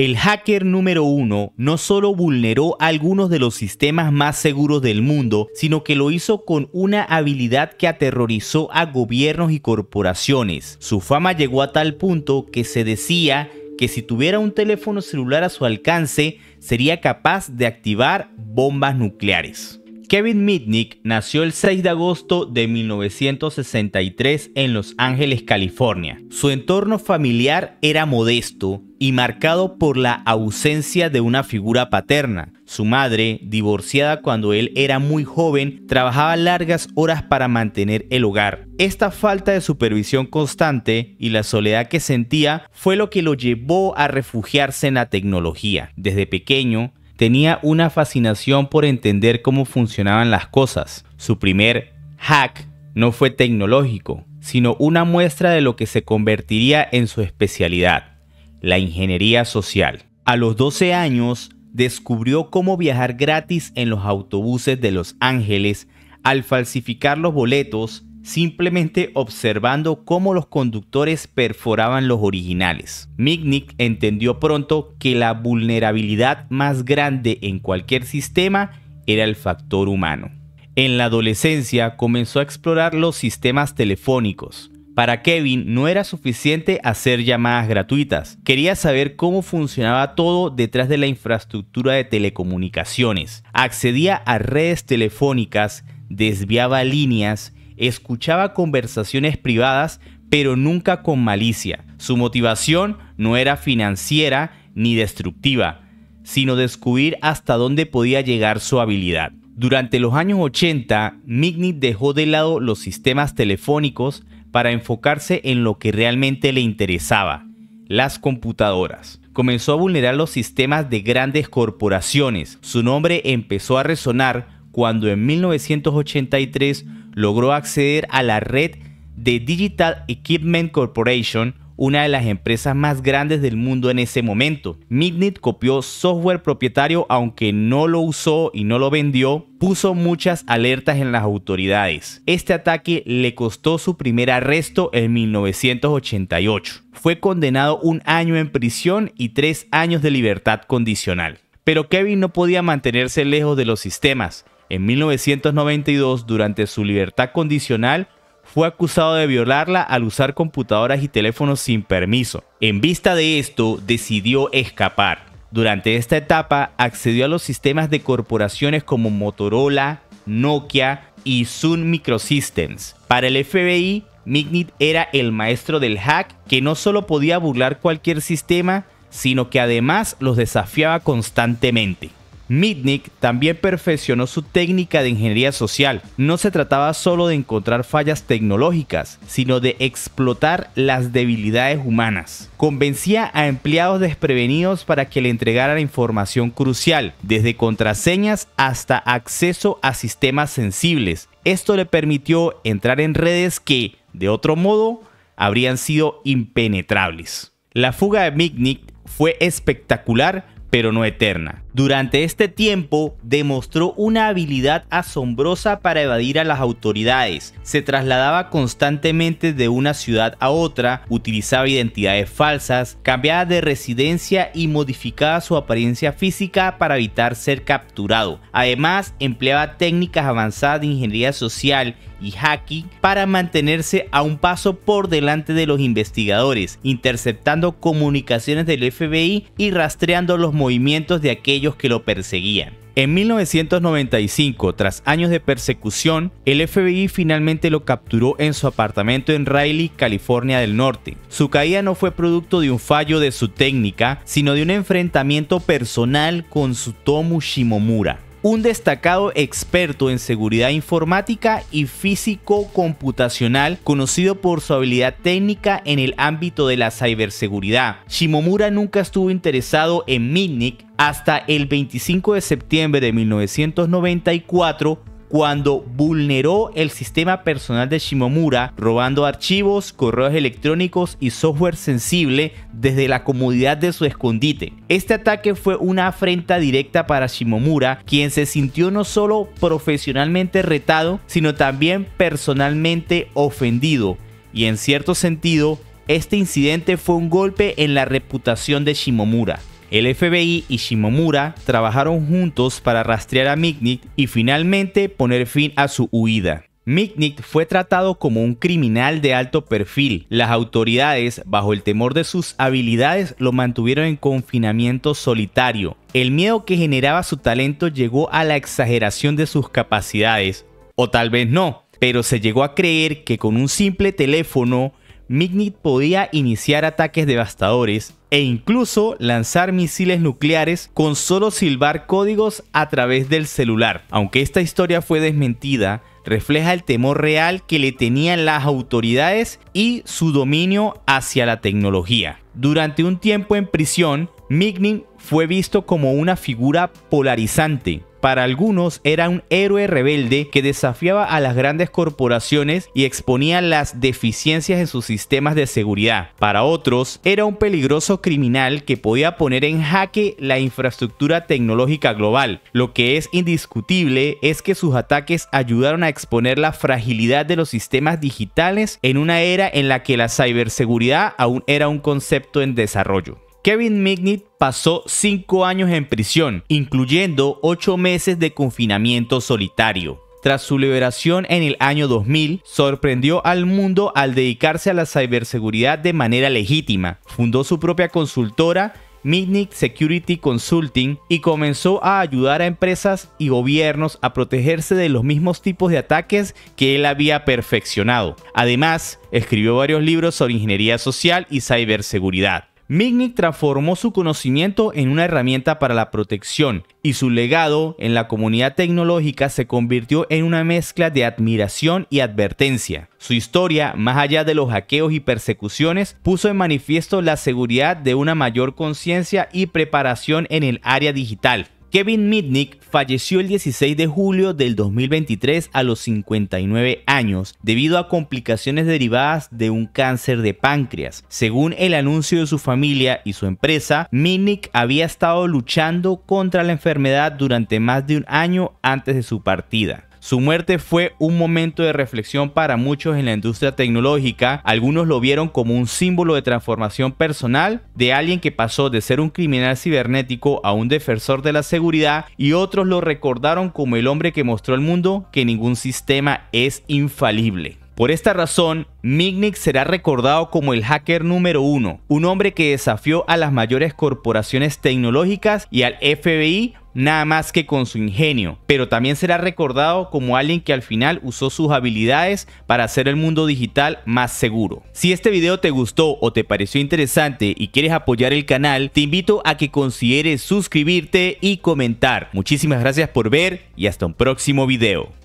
El hacker número uno no solo vulneró algunos de los sistemas más seguros del mundo, sino que lo hizo con una habilidad que aterrorizó a gobiernos y corporaciones. Su fama llegó a tal punto que se decía que si tuviera un teléfono celular a su alcance, sería capaz de activar bombas nucleares. Kevin Mitnick nació el 6 de agosto de 1963 en Los Ángeles, California. Su entorno familiar era modesto y marcado por la ausencia de una figura paterna. Su madre, divorciada cuando él era muy joven, trabajaba largas horas para mantener el hogar. Esta falta de supervisión constante y la soledad que sentía fue lo que lo llevó a refugiarse en la tecnología. Desde pequeño, tenía una fascinación por entender cómo funcionaban las cosas. Su primer hack no fue tecnológico, sino una muestra de lo que se convertiría en su especialidad, la ingeniería social. A los 12 años, descubrió cómo viajar gratis en los autobuses de Los Ángeles al falsificar los boletos simplemente observando cómo los conductores perforaban los originales. Nick entendió pronto que la vulnerabilidad más grande en cualquier sistema era el factor humano. En la adolescencia comenzó a explorar los sistemas telefónicos. Para Kevin no era suficiente hacer llamadas gratuitas, quería saber cómo funcionaba todo detrás de la infraestructura de telecomunicaciones. Accedía a redes telefónicas, desviaba líneas escuchaba conversaciones privadas, pero nunca con malicia. Su motivación no era financiera ni destructiva, sino descubrir hasta dónde podía llegar su habilidad. Durante los años 80, Mignit dejó de lado los sistemas telefónicos para enfocarse en lo que realmente le interesaba, las computadoras. Comenzó a vulnerar los sistemas de grandes corporaciones. Su nombre empezó a resonar cuando en 1983 logró acceder a la red de Digital Equipment Corporation, una de las empresas más grandes del mundo en ese momento. Midnight copió software propietario aunque no lo usó y no lo vendió, puso muchas alertas en las autoridades. Este ataque le costó su primer arresto en 1988. Fue condenado un año en prisión y tres años de libertad condicional. Pero Kevin no podía mantenerse lejos de los sistemas en 1992, durante su libertad condicional, fue acusado de violarla al usar computadoras y teléfonos sin permiso. En vista de esto, decidió escapar. Durante esta etapa, accedió a los sistemas de corporaciones como Motorola, Nokia y Sun Microsystems. Para el FBI, Mignit era el maestro del hack que no solo podía burlar cualquier sistema, sino que además los desafiaba constantemente. Mitnick también perfeccionó su técnica de ingeniería social. No se trataba solo de encontrar fallas tecnológicas, sino de explotar las debilidades humanas. Convencía a empleados desprevenidos para que le entregaran información crucial, desde contraseñas hasta acceso a sistemas sensibles. Esto le permitió entrar en redes que, de otro modo, habrían sido impenetrables. La fuga de Mitnick fue espectacular, pero no eterna. Durante este tiempo demostró una habilidad asombrosa para evadir a las autoridades. Se trasladaba constantemente de una ciudad a otra, utilizaba identidades falsas, cambiaba de residencia y modificaba su apariencia física para evitar ser capturado. Además, empleaba técnicas avanzadas de ingeniería social y hacking para mantenerse a un paso por delante de los investigadores, interceptando comunicaciones del FBI y rastreando los movimientos de aquellos que lo perseguían. En 1995, tras años de persecución, el FBI finalmente lo capturó en su apartamento en Riley, California del Norte. Su caída no fue producto de un fallo de su técnica, sino de un enfrentamiento personal con Sutomu Shimomura un destacado experto en seguridad informática y físico computacional conocido por su habilidad técnica en el ámbito de la ciberseguridad. Shimomura nunca estuvo interesado en Mitnick hasta el 25 de septiembre de 1994 cuando vulneró el sistema personal de Shimomura, robando archivos, correos electrónicos y software sensible desde la comodidad de su escondite. Este ataque fue una afrenta directa para Shimomura, quien se sintió no solo profesionalmente retado, sino también personalmente ofendido. Y en cierto sentido, este incidente fue un golpe en la reputación de Shimomura. El FBI y Shimomura trabajaron juntos para rastrear a Micknick y finalmente poner fin a su huida. Micknick fue tratado como un criminal de alto perfil. Las autoridades, bajo el temor de sus habilidades, lo mantuvieron en confinamiento solitario. El miedo que generaba su talento llegó a la exageración de sus capacidades, o tal vez no, pero se llegó a creer que con un simple teléfono, Micknick podía iniciar ataques devastadores e incluso lanzar misiles nucleares con solo silbar códigos a través del celular. Aunque esta historia fue desmentida, refleja el temor real que le tenían las autoridades y su dominio hacia la tecnología. Durante un tiempo en prisión, Mignin fue visto como una figura polarizante, para algunos era un héroe rebelde que desafiaba a las grandes corporaciones y exponía las deficiencias en sus sistemas de seguridad. Para otros, era un peligroso criminal que podía poner en jaque la infraestructura tecnológica global. Lo que es indiscutible es que sus ataques ayudaron a exponer la fragilidad de los sistemas digitales en una era en la que la ciberseguridad aún era un concepto en desarrollo. Kevin Mignit pasó 5 años en prisión, incluyendo 8 meses de confinamiento solitario. Tras su liberación en el año 2000, sorprendió al mundo al dedicarse a la ciberseguridad de manera legítima. Fundó su propia consultora, Mignit Security Consulting, y comenzó a ayudar a empresas y gobiernos a protegerse de los mismos tipos de ataques que él había perfeccionado. Además, escribió varios libros sobre ingeniería social y ciberseguridad. Mignik transformó su conocimiento en una herramienta para la protección y su legado en la comunidad tecnológica se convirtió en una mezcla de admiración y advertencia. Su historia, más allá de los hackeos y persecuciones, puso en manifiesto la seguridad de una mayor conciencia y preparación en el área digital. Kevin Mitnick falleció el 16 de julio del 2023 a los 59 años debido a complicaciones derivadas de un cáncer de páncreas. Según el anuncio de su familia y su empresa, Mitnick había estado luchando contra la enfermedad durante más de un año antes de su partida. Su muerte fue un momento de reflexión para muchos en la industria tecnológica. Algunos lo vieron como un símbolo de transformación personal de alguien que pasó de ser un criminal cibernético a un defensor de la seguridad y otros lo recordaron como el hombre que mostró al mundo que ningún sistema es infalible. Por esta razón, Mignick será recordado como el hacker número uno, un hombre que desafió a las mayores corporaciones tecnológicas y al FBI nada más que con su ingenio, pero también será recordado como alguien que al final usó sus habilidades para hacer el mundo digital más seguro. Si este video te gustó o te pareció interesante y quieres apoyar el canal, te invito a que consideres suscribirte y comentar. Muchísimas gracias por ver y hasta un próximo video.